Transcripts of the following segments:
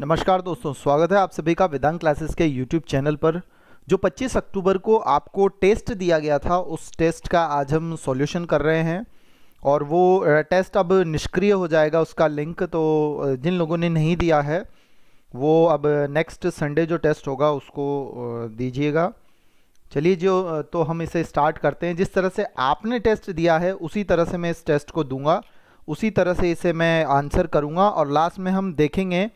नमस्कार दोस्तों स्वागत है आप सभी का वेदांत क्लासेस के यूट्यूब चैनल पर जो 25 अक्टूबर को आपको टेस्ट दिया गया था उस टेस्ट का आज हम सॉल्यूशन कर रहे हैं और वो टेस्ट अब निष्क्रिय हो जाएगा उसका लिंक तो जिन लोगों ने नहीं दिया है वो अब नेक्स्ट संडे जो टेस्ट होगा उसको दीजिएगा चलिए जो तो हम इसे स्टार्ट करते हैं जिस तरह से आपने टेस्ट दिया है उसी तरह से मैं इस टेस्ट को दूंगा उसी तरह से इसे मैं आंसर करूंगा और लास्ट में हम देखेंगे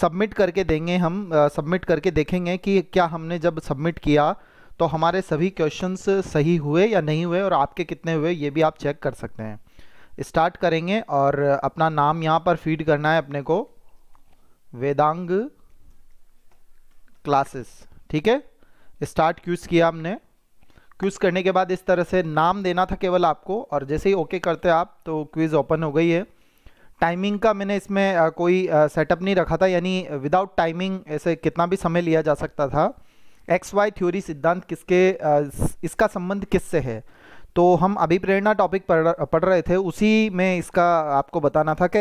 सबमिट करके देंगे हम सबमिट करके देखेंगे कि क्या हमने जब सबमिट किया तो हमारे सभी क्वेश्चंस सही हुए या नहीं हुए और आपके कितने हुए ये भी आप चेक कर सकते हैं स्टार्ट करेंगे और अपना नाम यहाँ पर फीड करना है अपने को वेदांग क्लासेस ठीक है स्टार्ट क्यूज किया हमने क्यूज़ करने के बाद इस तरह से नाम देना था केवल आपको और जैसे ही ओके करते आप तो क्विज़ ओपन हो गई है टाइमिंग का मैंने इसमें कोई सेटअप नहीं रखा था यानी विदाउट टाइमिंग ऐसे कितना भी समय लिया जा सकता था एक्स वाई थ्योरी सिद्धांत किसके इसका संबंध किससे है तो हम अभी प्रेरणा टॉपिक पढ़ रहे थे उसी में इसका आपको बताना था कि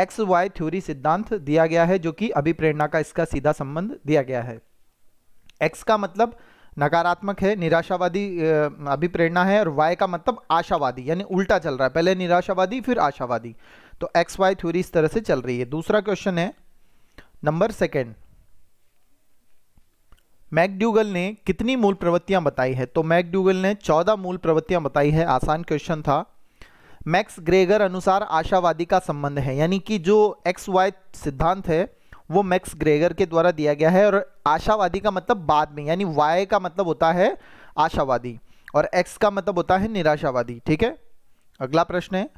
एक्स वाई थ्योरी सिद्धांत दिया गया है जो कि अभी प्रेरणा का इसका सीधा संबंध दिया गया है एक्स का मतलब नकारात्मक है निराशावादी अभिप्रेरणा है और वाई का मतलब आशावादी यानी उल्टा चल रहा है पहले निराशावादी फिर आशावादी तो एक्स वाई थ्योरी इस तरह से चल रही है दूसरा क्वेश्चन है नंबर सेकेंड मैकड्यूगल ने कितनी मूल प्रवृत्तियां बताई है तो मैकड्यूगल ने चौदह मूल प्रवृत्तियां बताई है आसान क्वेश्चन था मैक्स ग्रेगर अनुसार आशावादी का संबंध है यानी कि जो एक्स वाई सिद्धांत है वो मैक्स ग्रेगर के द्वारा दिया गया है और आशावादी का मतलब बाद में यानी वाई का मतलब होता है आशावादी और एक्स का मतलब होता है निराशावादी ठीक है अगला प्रश्न है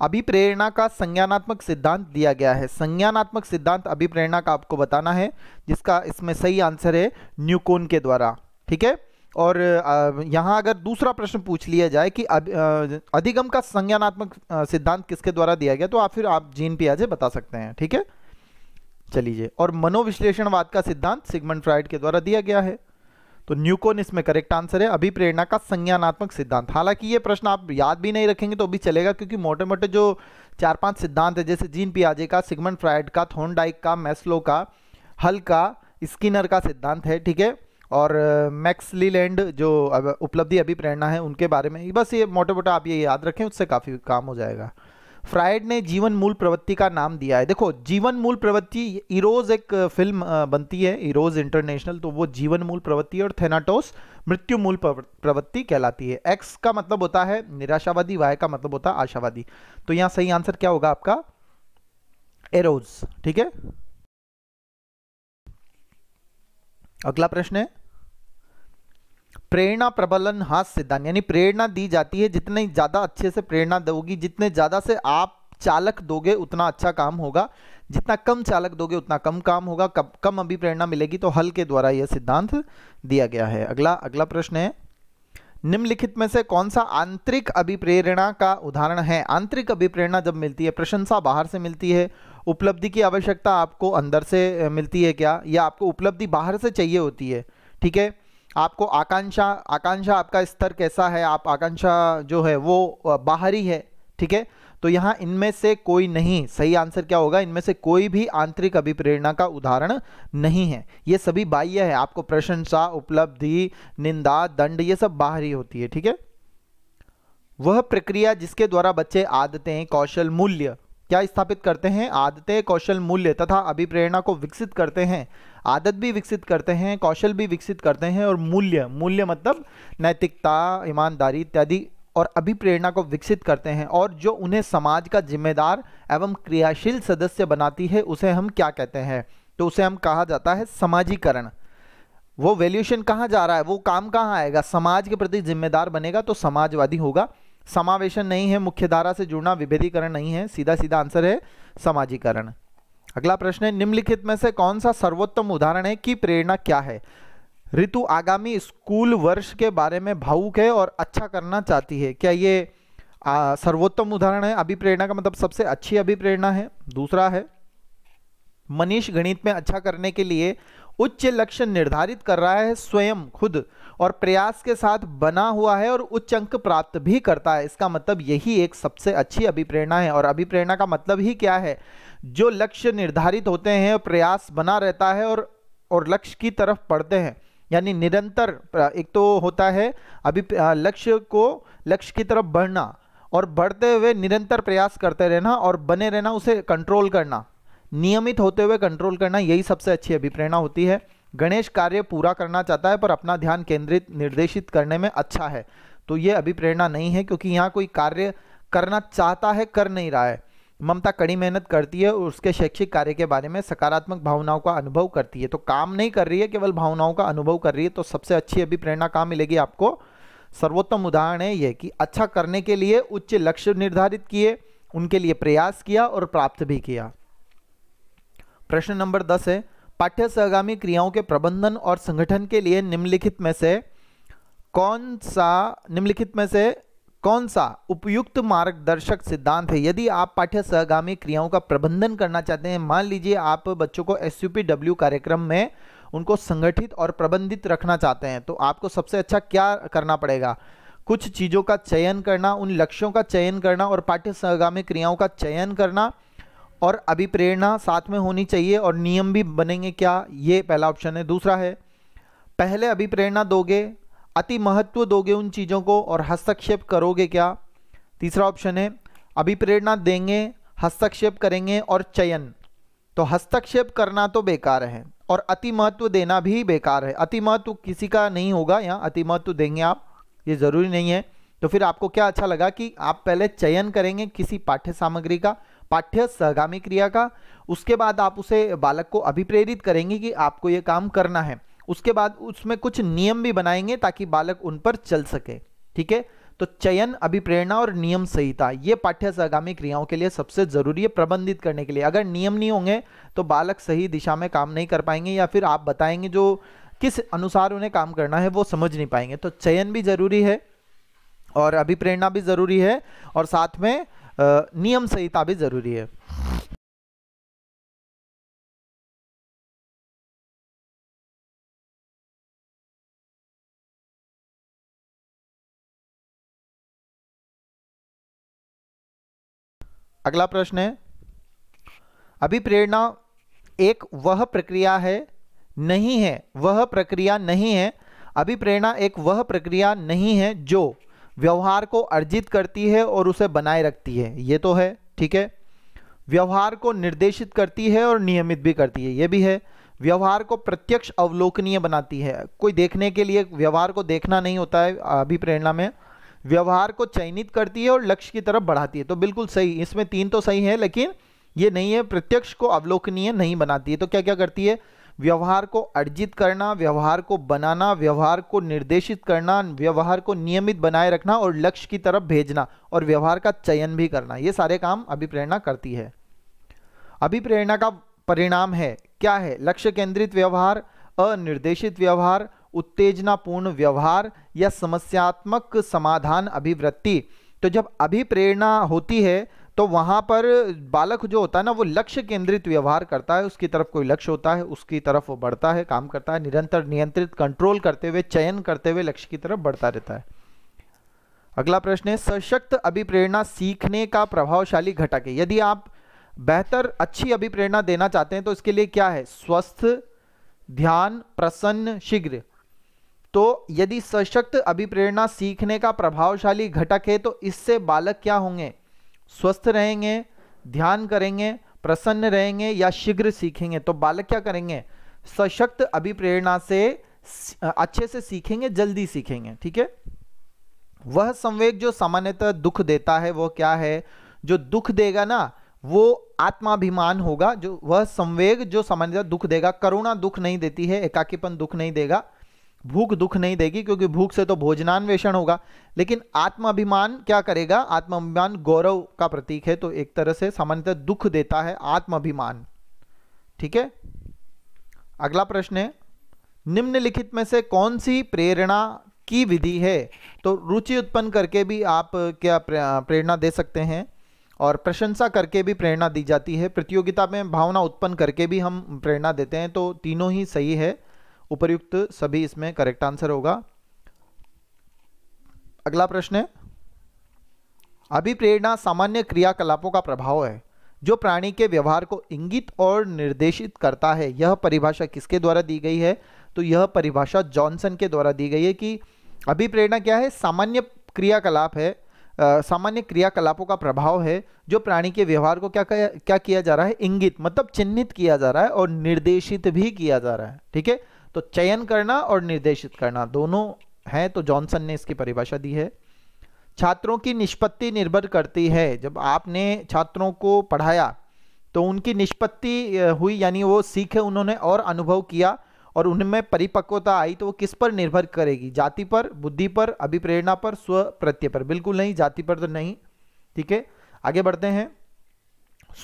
अभिप्रेरणा का संज्ञानात्मक सिद्धांत दिया गया है संज्ञानात्मक सिद्धांत अभिप्रेरणा का आपको बताना है जिसका इसमें सही आंसर है न्यूकोन के द्वारा ठीक है और यहाँ अगर दूसरा प्रश्न पूछ लिया जाए कि अधिगम का संज्ञानात्मक सिद्धांत किसके द्वारा दिया गया तो आप फिर आप जीन पियाजे बता सकते हैं ठीक है चलिए और मनोविश्लेषणवाद का सिद्धांत सिगमंड फ्राइड के द्वारा दिया गया है तो न्यूकोन इसमें करेक्ट आंसर है अभिप्रेरणा का संज्ञानात्मक सिद्धांत हालांकि ये प्रश्न आप याद भी नहीं रखेंगे तो भी चलेगा क्योंकि मोटे मोटे जो चार पांच सिद्धांत है जैसे जीन पियाजे का सिगमन फ्राइड का थोनडाइक का मैस्लो का हल का स्किनर का सिद्धांत है ठीक है और मैक्स लीलैंड जो उपलब्धि अभिप्रेरणा है उनके बारे में बस ये मोटे मोटा आप ये याद रखें उससे काफ़ी काम हो जाएगा फ्राइड ने जीवन मूल प्रवृत्ति का नाम दिया है देखो जीवन मूल प्रवृत्ति इरोज एक फिल्म बनती है इरोज इंटरनेशनल तो वो जीवन मूल प्रवृत्ति और थेनाटोस मृत्यु मूल प्रवृत्ति कहलाती है एक्स का मतलब होता है निराशावादी वाई का मतलब होता है आशावादी तो यहां सही आंसर क्या होगा आपका एरोज ठीक है अगला प्रश्न है प्रेरणा प्रबलन हास सिद्धांत यानी प्रेरणा दी जाती है जितने ज़्यादा अच्छे से प्रेरणा दोगी जितने ज़्यादा से आप चालक दोगे उतना अच्छा काम होगा जितना कम चालक दोगे उतना कम काम होगा कब कम अभी प्रेरणा मिलेगी तो हल के द्वारा यह सिद्धांत दिया गया है अगला अगला प्रश्न है निम्नलिखित में से कौन सा आंतरिक अभिप्रेरणा का उदाहरण है आंतरिक अभिप्रेरणा जब मिलती है प्रशंसा बाहर से मिलती है उपलब्धि की आवश्यकता आपको अंदर से मिलती है क्या या आपको उपलब्धि बाहर से चाहिए होती है ठीक है आपको आकांक्षा आकांक्षा आपका स्तर कैसा है आप आकांक्षा जो है वो बाहरी है ठीक है तो यहाँ इनमें से कोई नहीं सही आंसर क्या होगा इनमें से कोई भी आंतरिक अभिप्रेरणा का उदाहरण नहीं है ये सभी बाह्य है आपको प्रशंसा उपलब्धि निंदा दंड ये सब बाहरी होती है ठीक है वह प्रक्रिया जिसके द्वारा बच्चे आदतें कौशल मूल्य क्या स्थापित करते हैं आदतें कौशल मूल्य तथा अभिप्रेरणा को विकसित करते हैं आदत भी विकसित करते हैं कौशल भी विकसित करते हैं और मूल्य मूल्य मतलब नैतिकता ईमानदारी इत्यादि और अभिप्रेरणा को विकसित करते हैं और जो उन्हें समाज का जिम्मेदार एवं क्रियाशील सदस्य बनाती है उसे हम क्या कहते हैं तो उसे हम कहा जाता है समाजीकरण वो वैल्यूशन कहाँ जा रहा है वो काम कहाँ आएगा समाज के प्रति जिम्मेदार बनेगा तो समाजवादी होगा समावेशन नहीं है मुख्यधारा से जुड़ना विभेदीकरण नहीं है सीधा सीधा आंसर है समाजीकरण अगला प्रश्न है निम्नलिखित में से कौन सा सर्वोत्तम उदाहरण है कि प्रेरणा क्या है ऋतु आगामी स्कूल वर्ष के बारे में भावुक है और अच्छा करना चाहती है क्या ये सर्वोत्तम उदाहरण है अभिप्रेरणा का मतलब सबसे अच्छी अभिप्रेरणा है दूसरा है मनीष गणित में अच्छा करने के लिए उच्च लक्ष्य निर्धारित कर रहा है स्वयं खुद और प्रयास के साथ बना हुआ है और उच्च अंक प्राप्त भी करता है इसका मतलब यही एक सबसे अच्छी अभिप्रेरणा है और अभिप्रेरणा का मतलब ही क्या है जो लक्ष्य निर्धारित होते हैं प्रयास बना रहता है और और लक्ष्य की तरफ पढ़ते हैं यानी निरंतर एक तो होता है अभी लक्ष्य को लक्ष्य की तरफ बढ़ना और बढ़ते हुए निरंतर प्रयास करते रहना और बने रहना उसे कंट्रोल करना नियमित होते हुए कंट्रोल करना यही सबसे अच्छी अभिप्रेरणा होती है गणेश कार्य पूरा करना चाहता है पर अपना ध्यान केंद्रित निर्देशित करने में अच्छा है तो ये अभिप्रेरणा नहीं है क्योंकि यहाँ कोई कार्य करना चाहता है कर नहीं रहा है ममता कड़ी मेहनत करती है उसके शैक्षिक कार्य के बारे में सकारात्मक भावनाओं का अनुभव करती है तो काम नहीं कर रही है केवल भावनाओं का अनुभव कर रही है तो सबसे अच्छी अभी प्रेरणा कहाँ मिलेगी आपको सर्वोत्तम उदाहरण है ये कि अच्छा करने के लिए उच्च लक्ष्य निर्धारित किए उनके लिए प्रयास किया और प्राप्त भी किया प्रश्न नंबर दस है पाठ्य सहगामी क्रियाओं के प्रबंधन और संगठन के लिए निम्नलिखित में से कौन सा निम्नलिखित में से कौन सा उपयुक्त मार्गदर्शक सिद्धांत है यदि आप पाठ्य सहगामी क्रियाओं का प्रबंधन करना चाहते हैं मान लीजिए आप बच्चों को एस कार्यक्रम में उनको संगठित और प्रबंधित रखना चाहते हैं तो आपको सबसे अच्छा क्या करना पड़ेगा कुछ चीज़ों का चयन करना उन लक्ष्यों का चयन करना और पाठ्य सहगामी क्रियाओं का चयन करना और अभिप्रेरणा साथ में होनी चाहिए और नियम भी बनेंगे क्या ये पहला ऑप्शन है दूसरा है पहले अभिप्रेरणा दोगे अति महत्व दोगे उन चीज़ों को और हस्तक्षेप करोगे क्या तीसरा ऑप्शन है अभिप्रेरणा देंगे हस्तक्षेप करेंगे और चयन तो हस्तक्षेप करना तो बेकार है और अति महत्व देना भी बेकार है अति महत्व किसी का नहीं होगा यहाँ अति महत्व देंगे आप ये ज़रूरी नहीं है तो फिर आपको क्या अच्छा लगा कि आप पहले चयन करेंगे किसी पाठ्य सामग्री का पाठ्य सहगामी क्रिया का उसके बाद आप उसे बालक को अभिप्रेरित करेंगे कि आपको ये काम करना है उसके बाद उसमें कुछ नियम भी बनाएंगे ताकि बालक उन पर चल सके ठीक है तो चयन अभिप्रेरणा और नियम संहिता ये पाठ्य सहगामी क्रियाओं के लिए सबसे जरूरी है प्रबंधित करने के लिए अगर नियम नहीं होंगे तो बालक सही दिशा में काम नहीं कर पाएंगे या फिर आप बताएंगे जो किस अनुसार उन्हें काम करना है वो समझ नहीं पाएंगे तो चयन भी जरूरी है और अभिप्रेरणा भी जरूरी है और साथ में नियम संहिता भी जरूरी है अगला प्रश्न है अभिप्रेरणा एक वह प्रक्रिया है नहीं है वह प्रक्रिया नहीं है अभिप्रेरणा एक वह प्रक्रिया नहीं है जो व्यवहार को अर्जित करती है और उसे बनाए रखती है ये तो है ठीक है व्यवहार को निर्देशित करती है और नियमित भी करती है ये भी है व्यवहार को प्रत्यक्ष अवलोकनीय बनाती है कोई देखने के लिए व्यवहार को देखना नहीं होता है अभिप्रेरणा में व्यवहार को चयनित करती है और लक्ष्य की तरफ बढ़ाती है तो बिल्कुल सही इसमें तीन तो सही है लेकिन ये नहीं है प्रत्यक्ष को अवलोकनीय नहीं बनाती है तो क्या क्या करती है व्यवहार को अर्जित करना व्यवहार को बनाना व्यवहार को निर्देशित करना व्यवहार को नियमित बनाए रखना और लक्ष्य की तरफ भेजना और व्यवहार का चयन भी करना ये सारे काम अभिप्रेरणा करती है अभिप्रेरणा का परिणाम है क्या है लक्ष्य केंद्रित व्यवहार अनिर्देशित व्यवहार उत्तेजनापूर्ण व्यवहार या समस्यात्मक समाधान अभिवृत्ति तो जब अभिप्रेरणा होती है तो वहाँ पर बालक जो होता है ना वो लक्ष्य केंद्रित व्यवहार करता है उसकी तरफ कोई लक्ष्य होता है उसकी तरफ वो बढ़ता है काम करता है निरंतर नियंत्रित कंट्रोल करते हुए चयन करते हुए लक्ष्य की तरफ बढ़ता रहता है अगला प्रश्न है सशक्त अभिप्रेरणा सीखने का प्रभावशाली घटक है यदि आप बेहतर अच्छी अभिप्रेरणा देना चाहते हैं तो इसके लिए क्या है स्वस्थ ध्यान प्रसन्न शीघ्र तो यदि सशक्त अभिप्रेरणा सीखने का प्रभावशाली घटक है तो इससे बालक क्या होंगे स्वस्थ रहेंगे ध्यान करेंगे प्रसन्न रहेंगे या शीघ्र सीखेंगे तो बालक क्या करेंगे सशक्त अभिप्रेरणा से अच्छे से सीखेंगे जल्दी सीखेंगे ठीक है वह संवेग जो सामान्यतः दुख देता है वह क्या है जो दुख देगा ना वो आत्माभिमान होगा जो वह संवेग जो सामान्यतः दुख देगा करुणा दुख नहीं देती है एकाकीपन दुख नहीं देगा भूख दुख नहीं देगी क्योंकि भूख से तो भोजनान्वेषण होगा लेकिन आत्माभिमान क्या करेगा आत्माभिमान गौरव का प्रतीक है तो एक तरह से सामान्यतः दुख देता है आत्माभिमान ठीक है अगला प्रश्न है निम्नलिखित में से कौन सी प्रेरणा की विधि है तो रुचि उत्पन्न करके भी आप क्या प्रेरणा दे सकते हैं और प्रशंसा करके भी प्रेरणा दी जाती है प्रतियोगिता में भावना उत्पन्न करके भी हम प्रेरणा देते हैं तो तीनों ही सही है उपयुक्त सभी इसमें करेक्ट आंसर होगा अगला प्रश्न है अभिप्रेरणा सामान्य क्रियाकलापों का प्रभाव है जो प्राणी के व्यवहार को इंगित और निर्देशित करता है यह परिभाषा किसके द्वारा दी गई है तो यह परिभाषा जॉनसन के द्वारा दी गई है कि अभिप्रेरणा क्या है सामान्य क्रियाकलाप है सामान्य क्रियाकलापों का प्रभाव है जो प्राणी के व्यवहार को क्या क्या किया जा रहा है इंगित मतलब चिन्हित किया जा रहा है और निर्देशित भी किया जा रहा है ठीक है तो चयन करना और निर्देशित करना दोनों हैं तो जॉनसन ने इसकी परिभाषा दी है छात्रों की निष्पत्ति निर्भर करती है जब आपने छात्रों को पढ़ाया तो उनकी निष्पत्ति हुई यानी वो सीखे उन्होंने और अनुभव किया और उनमें परिपक्वता आई तो वो किस पर निर्भर करेगी जाति पर बुद्धि पर अभिप्रेरणा पर स्व प्रत्यय पर बिल्कुल नहीं जाति पर तो नहीं ठीक है आगे बढ़ते हैं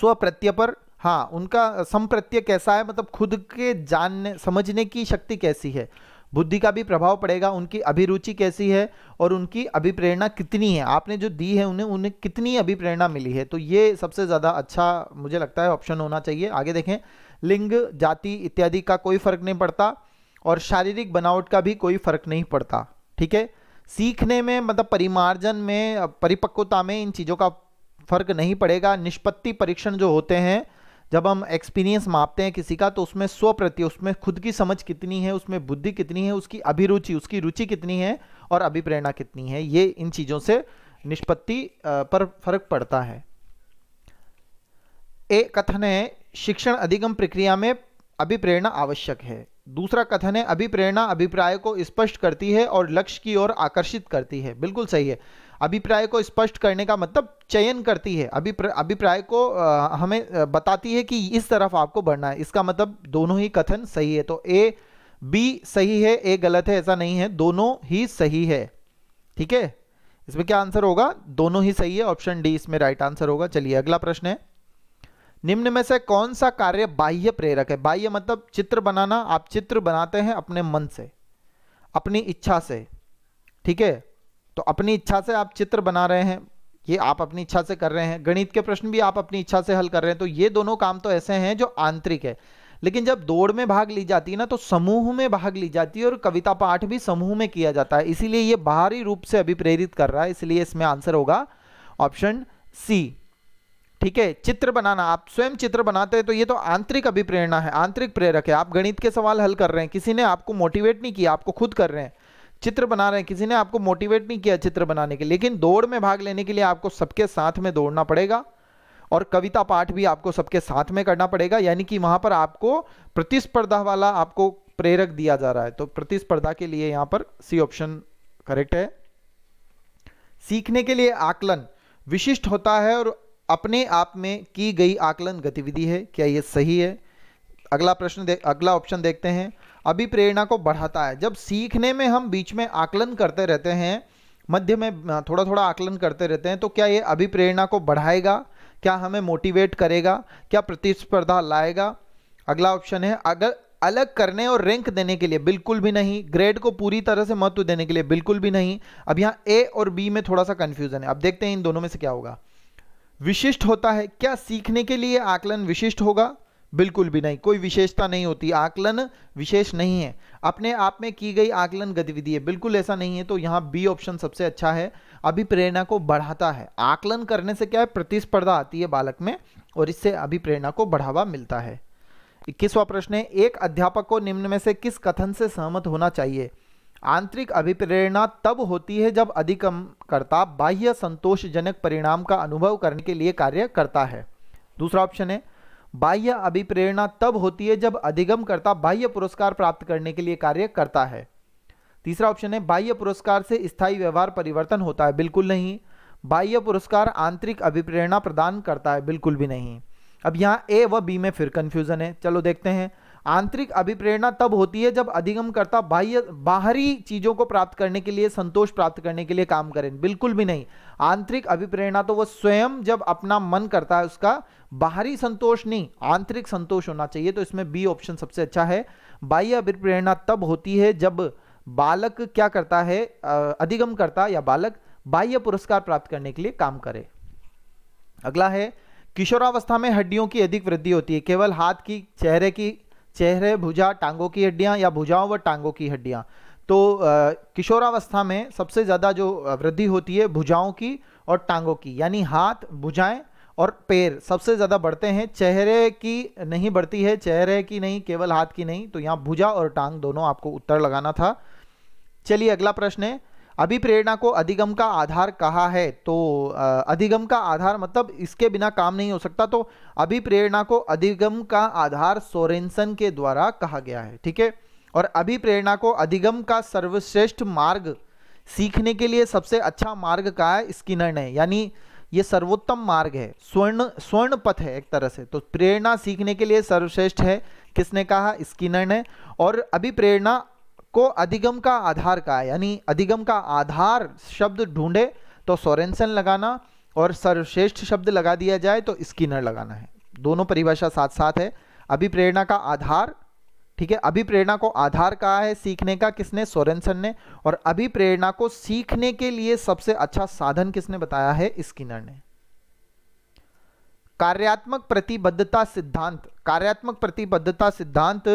स्व प्रत्यय पर हाँ उनका संप्रत्यय कैसा है मतलब खुद के जानने समझने की शक्ति कैसी है बुद्धि का भी प्रभाव पड़ेगा उनकी अभिरुचि कैसी है और उनकी अभिप्रेरणा कितनी है आपने जो दी है उन्हें उन्हें कितनी अभिप्रेरणा मिली है तो ये सबसे ज़्यादा अच्छा मुझे लगता है ऑप्शन होना चाहिए आगे देखें लिंग जाति इत्यादि का कोई फर्क नहीं पड़ता और शारीरिक बनावट का भी कोई फर्क नहीं पड़ता ठीक है सीखने में मतलब परिमार्जन में परिपक्वता में इन चीज़ों का फर्क नहीं पड़ेगा निष्पत्ति परीक्षण जो होते हैं जब हम एक्सपीरियंस मापते हैं किसी का तो उसमें स्व प्रति उसमें खुद की समझ कितनी है उसमें बुद्धि कितनी है उसकी अभिरुचि उसकी रुचि कितनी है और अभिप्रेरणा कितनी है ये इन चीज़ों से निष्पत्ति पर फर्क पड़ता है एक कथन है शिक्षण अधिगम प्रक्रिया में अभिप्रेरणा आवश्यक है दूसरा कथन है अभिप्रेरणा अभिप्राय को स्पष्ट करती है और लक्ष्य की ओर आकर्षित करती है बिल्कुल सही है अभिप्राय को स्पष्ट करने का मतलब चयन करती है अभिप्राय अभिप्राय को आ, हमें बताती है कि इस तरफ आपको बढ़ना है इसका मतलब दोनों ही कथन सही है तो ए बी सही है ए गलत है ऐसा नहीं है दोनों ही सही है ठीक है इसमें क्या आंसर होगा दोनों ही सही है ऑप्शन डी इसमें राइट आंसर होगा चलिए अगला प्रश्न है निम्न में से कौन सा कार्य बाह्य प्रेरक है बाह्य मतलब चित्र बनाना आप चित्र बनाते हैं अपने मन से अपनी इच्छा से ठीक है तो अपनी इच्छा से आप चित्र बना रहे हैं ये आप अपनी इच्छा से कर रहे हैं गणित के प्रश्न भी आप अपनी इच्छा से हल कर रहे हैं तो ये दोनों काम तो ऐसे हैं जो आंतरिक है लेकिन जब दौड़ में भाग ली जाती है ना तो समूह में भाग ली जाती है और कविता पाठ भी समूह में किया जाता है इसीलिए ये बाहरी रूप से अभिप्रेरित कर रहा है इसलिए इसमें आंसर होगा ऑप्शन सी ठीक है चित्र बनाना आप स्वयं चित्र बनाते हैं तो ये तो आंतरिक अभिप्रेरणा है आंतरिक प्रेरक है आप गणित के सवाल हल कर रहे हैं किसी ने आपको मोटिवेट नहीं किया आपको खुद कर रहे हैं चित्र बना रहे हैं किसी ने आपको मोटिवेट नहीं किया चित्र बनाने के लेकिन दौड़ में भाग लेने के लिए आपको सबके साथ में दौड़ना पड़ेगा और कविता पाठ भी आपको सबके साथ में करना पड़ेगा यानी कि वहां पर आपको प्रतिस्पर्धा वाला आपको प्रेरक दिया जा रहा है तो प्रतिस्पर्धा के लिए यहां पर सी ऑप्शन करेक्ट है सीखने के लिए आकलन विशिष्ट होता है और अपने आप में की गई आकलन गतिविधि है क्या यह सही है अगला प्रश्न अगला ऑप्शन देखते हैं अभिप्रेरणा को बढ़ाता है जब सीखने में हम बीच में आकलन करते रहते हैं मध्य में थोड़ा थोड़ा आकलन करते रहते हैं तो क्या ये अभिप्रेरणा को बढ़ाएगा क्या हमें मोटिवेट करेगा क्या प्रतिस्पर्धा लाएगा अगला ऑप्शन है अगर अलग करने और रैंक देने के लिए बिल्कुल भी नहीं ग्रेड को पूरी तरह से महत्व देने के लिए बिल्कुल भी नहीं अब यहाँ ए और बी में थोड़ा सा कन्फ्यूजन है अब देखते हैं इन दोनों में से क्या होगा विशिष्ट होता है क्या सीखने के लिए आकलन विशिष्ट होगा बिल्कुल भी नहीं कोई विशेषता नहीं होती आकलन विशेष नहीं है अपने आप में की गई आकलन गतिविधि है बिल्कुल ऐसा नहीं है तो यहाँ बी ऑप्शन सबसे अच्छा है अभिप्रेरणा को बढ़ाता है आकलन करने से क्या है प्रतिस्पर्धा आती है बालक में और इससे अभिप्रेरणा को बढ़ावा मिलता है इक्कीसवा प्रश्न है एक अध्यापक को निम्न में से किस कथन से सहमत होना चाहिए आंतरिक अभिप्रेरणा तब होती है जब अधिकम करता बाह्य संतोषजनक परिणाम का अनुभव करने के लिए कार्य करता है दूसरा ऑप्शन है बाह्य अभिप्रेरणा तब होती है जब अधिगम करता बाह्य पुरस्कार प्राप्त करने के लिए कार्य करता है तीसरा ऑप्शन है बाह्य पुरस्कार से स्थायी व्यवहार परिवर्तन होता है बिल्कुल नहीं बाह्य पुरस्कार आंतरिक अभिप्रेरणा प्रदान करता है बिल्कुल भी नहीं अब यहाँ ए व बी में फिर कन्फ्यूजन है चलो देखते हैं आंतरिक अभिप्रेरणा तब होती है जब अधिगमकर्ता बाह्य बाहरी चीजों को प्राप्त करने के लिए संतोष प्राप्त करने के लिए काम करें बिल्कुल भी नहीं आंतरिक अभिप्रेरणा तो वह स्वयं जब अपना मन करता है उसका बाहरी संतोष नहीं आंतरिक संतोष होना चाहिए तो इसमें बी ऑप्शन सबसे अच्छा है बाह्य अभिप्रेरणा तब होती है जब बालक क्या करता है अधिगम करता या बालक बाह्य पुरस्कार प्राप्त करने के लिए काम करे अगला है किशोरावस्था में हड्डियों की अधिक वृद्धि होती है केवल हाथ की चेहरे की चेहरे भुजा टांगों की हड्डियां या भुजाओं व टांगों की हड्डियां तो किशोरावस्था में सबसे ज़्यादा जो वृद्धि होती है भुजाओं की और टांगों की यानी हाथ भुजाएं और पैर सबसे ज़्यादा बढ़ते हैं चेहरे की नहीं बढ़ती है चेहरे की नहीं केवल हाथ की नहीं तो यहाँ भुजा और टांग दोनों आपको उत्तर लगाना था चलिए अगला प्रश्न है अभिप्रेरणा को अधिगम का आधार कहा है तो अधिगम का आधार मतलब इसके बिना काम नहीं हो सकता तो अभिप्रेरणा को अधिगम का आधार सोरेन्सन के द्वारा कहा गया है ठीक है और अभिप्रेरणा को अधिगम का सर्वश्रेष्ठ मार्ग सीखने के लिए सबसे अच्छा मार्ग का है स्किनर ने यानी ये सर्वोत्तम मार्ग है स्वर्ण स्वर्ण पथ है एक तरह से तो प्रेरणा सीखने के लिए सर्वश्रेष्ठ है किसने कहा स्किनर ने और अभिप्रेरणा को अधिगम का आधार कहा यानी अधिगम का आधार शब्द ढूंढे तो सोरेन्सन लगाना और सर्वश्रेष्ठ शब्द लगा दिया जाए तो स्किनर लगाना है दोनों परिभाषा साथ साथ है अभिप्रेरणा का आधार ठीक है अभिप्रेरणा को आधार कहा है सीखने का किसने सोरेन्सन ने और अभिप्रेरणा को सीखने के लिए सबसे अच्छा साधन किसने बताया है स्किनर ने कार्यात्मक प्रतिबद्धता सिद्धांत कार्यात्मक प्रतिबद्धता सिद्धांत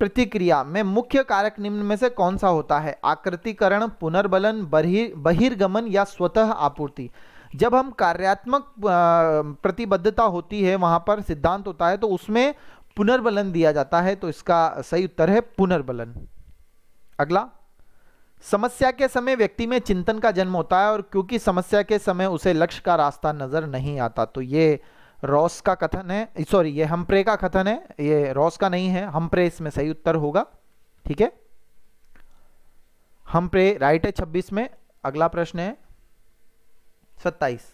प्रतिक्रिया में मुख्य कारक निम्न में से कौन सा होता है आकृतिकरण पुनर्बलन बहिर्गमन या स्वतः आपूर्ति जब हम कार्यात्मक प्रतिबद्धता होती है वहां पर सिद्धांत होता है तो उसमें पुनर्बलन दिया जाता है तो इसका सही उत्तर है पुनर्बलन अगला समस्या के समय व्यक्ति में चिंतन का जन्म होता है और क्योंकि समस्या के समय उसे लक्ष्य का रास्ता नजर नहीं आता तो ये रॉस का कथन है सॉरी ये हम्प्रे का कथन है ये रॉस का नहीं है हम्प्रे इसमें सही उत्तर होगा ठीक है हम्प्रे राइट है छब्बीस में अगला प्रश्न है सत्ताईस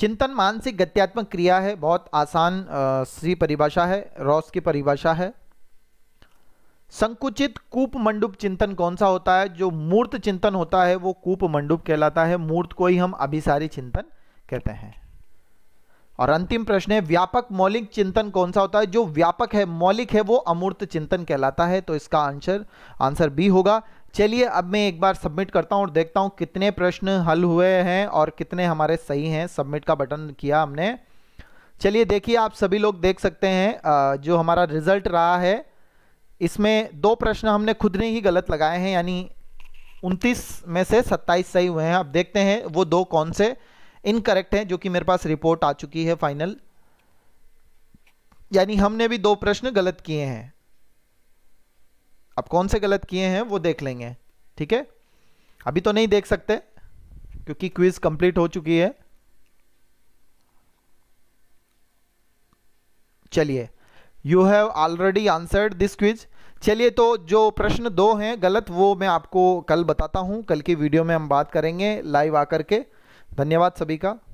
चिंतन मानसिक गत्यात्मक क्रिया है बहुत आसान सी परिभाषा है रॉस की परिभाषा है संकुचित कूप मंडूप चिंतन कौन सा होता है जो मूर्त चिंतन होता है वो कूप मंडूप कहलाता है मूर्त को ही हम अभिसारी चिंतन कहते हैं और अंतिम प्रश्न है व्यापक मौलिक चिंतन कौन सा होता है जो व्यापक है मौलिक है वो अमूर्त चिंतन कहलाता है तो इसका आंसर आंसर बी होगा चलिए अब मैं एक बार सबमिट करता हूं और देखता हूं कितने प्रश्न हल हुए हैं और कितने हमारे सही हैं सबमिट का बटन किया हमने चलिए देखिए आप सभी लोग देख सकते हैं जो हमारा रिजल्ट रहा है इसमें दो प्रश्न हमने खुद ने ही गलत लगाए हैं यानी उनतीस में से सत्ताईस सही हुए हैं अब देखते हैं वो दो कौन से इनकरेक्ट हैं जो कि मेरे पास रिपोर्ट आ चुकी है फाइनल यानी हमने भी दो प्रश्न गलत किए हैं अब कौन से गलत किए हैं वो देख लेंगे ठीक है अभी तो नहीं देख सकते क्योंकि क्विज कंप्लीट हो चुकी है चलिए you have already answered this quiz चलिए तो जो प्रश्न दो हैं गलत वो मैं आपको कल बताता हूं कल की वीडियो में हम बात करेंगे लाइव आकर के धन्यवाद सभी का